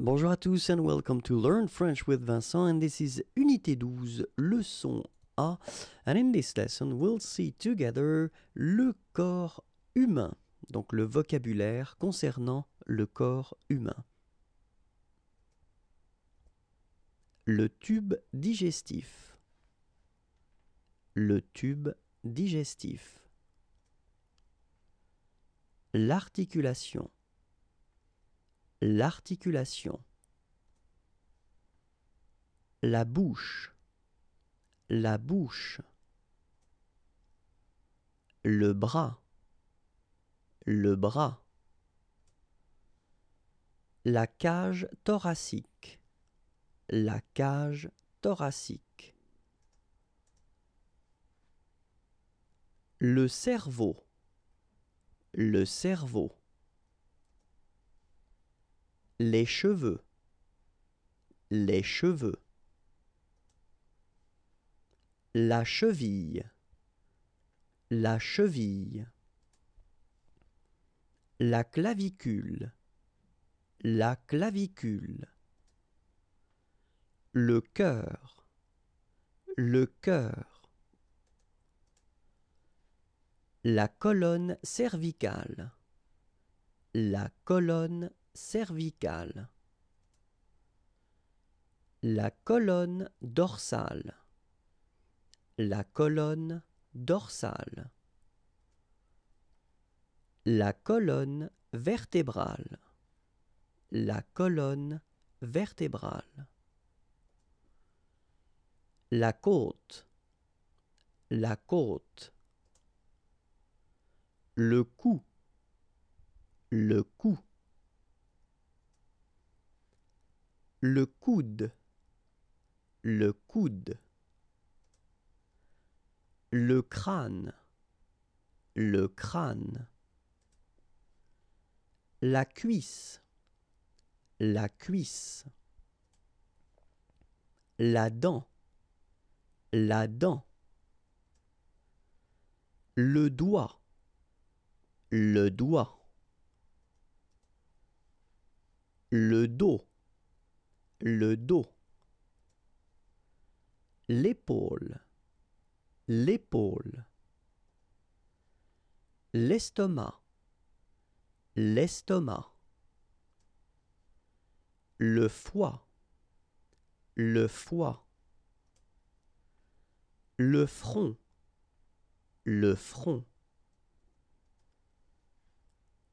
Bonjour à tous and welcome to Learn French with Vincent and this is Unité 12, leçon A. And in this lesson we'll see together le corps humain, donc le vocabulaire concernant le corps humain. Le tube digestif. Le tube digestif. L'articulation l'articulation, la bouche, la bouche, le bras, le bras, la cage thoracique, la cage thoracique, le cerveau, le cerveau, les cheveux, les cheveux. La cheville, la cheville. La clavicule, la clavicule. Le cœur, le cœur. La colonne cervicale, la colonne cervicale. La colonne dorsale. La colonne dorsale. La colonne vertébrale. La colonne vertébrale. La côte. La côte. Le cou. Le cou. le coude, le coude, le crâne, le crâne, la cuisse, la cuisse, la dent, la dent, le doigt, le doigt, le dos, le dos, l'épaule, l'épaule, l'estomac, l'estomac, le foie, le foie, le front, le front,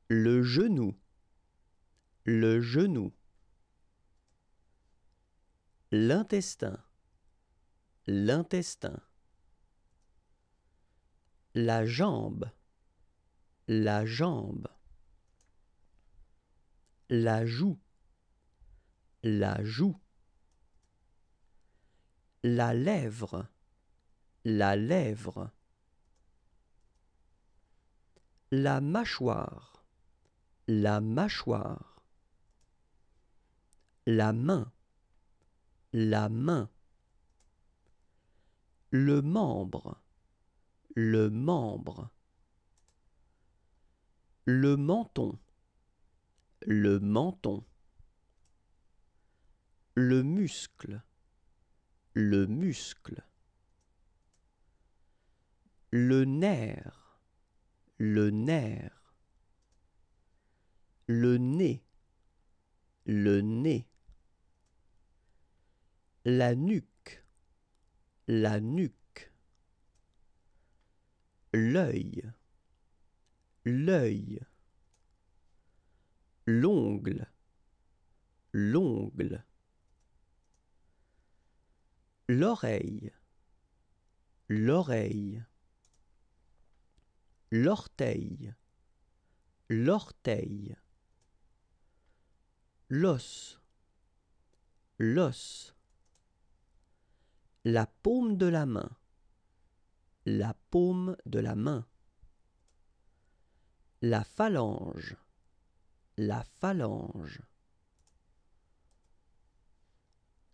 le genou, le genou, l'intestin, l'intestin, la jambe, la jambe, la joue, la joue, la lèvre, la lèvre, la mâchoire, la mâchoire, la main, la main. Le membre, le membre. Le menton, le menton. Le muscle, le muscle. Le nerf, le nerf. Le nez, le nez la nuque, la nuque, l'œil, l'œil, l'ongle, l'ongle, l'oreille, l'oreille, l'orteil, l'orteil, l'os, l'os la paume de la main, la paume de la main, la phalange, la phalange,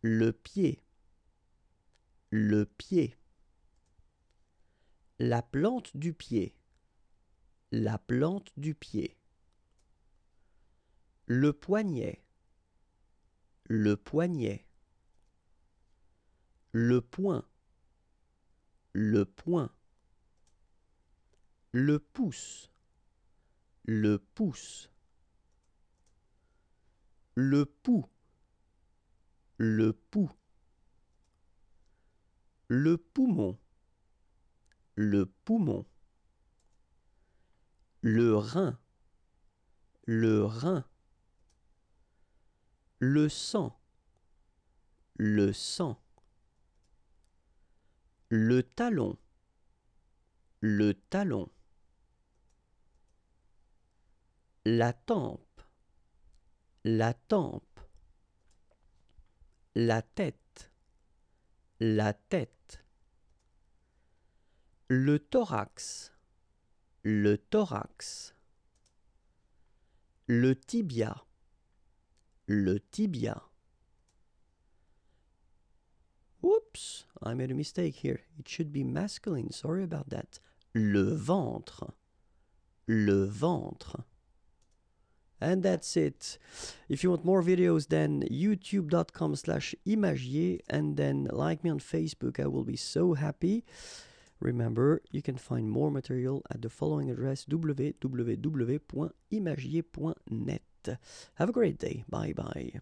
le pied, le pied, la plante du pied, la plante du pied, le poignet, le poignet le poing, le poing. le pouce, le pouce, le pouls, le pouls, le poumon, le poumon, le rein, le rein, le sang, le sang le talon, le talon, la tempe, la tempe, la tête, la tête, le thorax, le thorax, le tibia, le tibia. Oops, I made a mistake here. It should be masculine. Sorry about that. Le ventre. Le ventre. And that's it. If you want more videos, then youtube.com slash imagier and then like me on Facebook. I will be so happy. Remember, you can find more material at the following address www.imagier.net. Have a great day. Bye bye.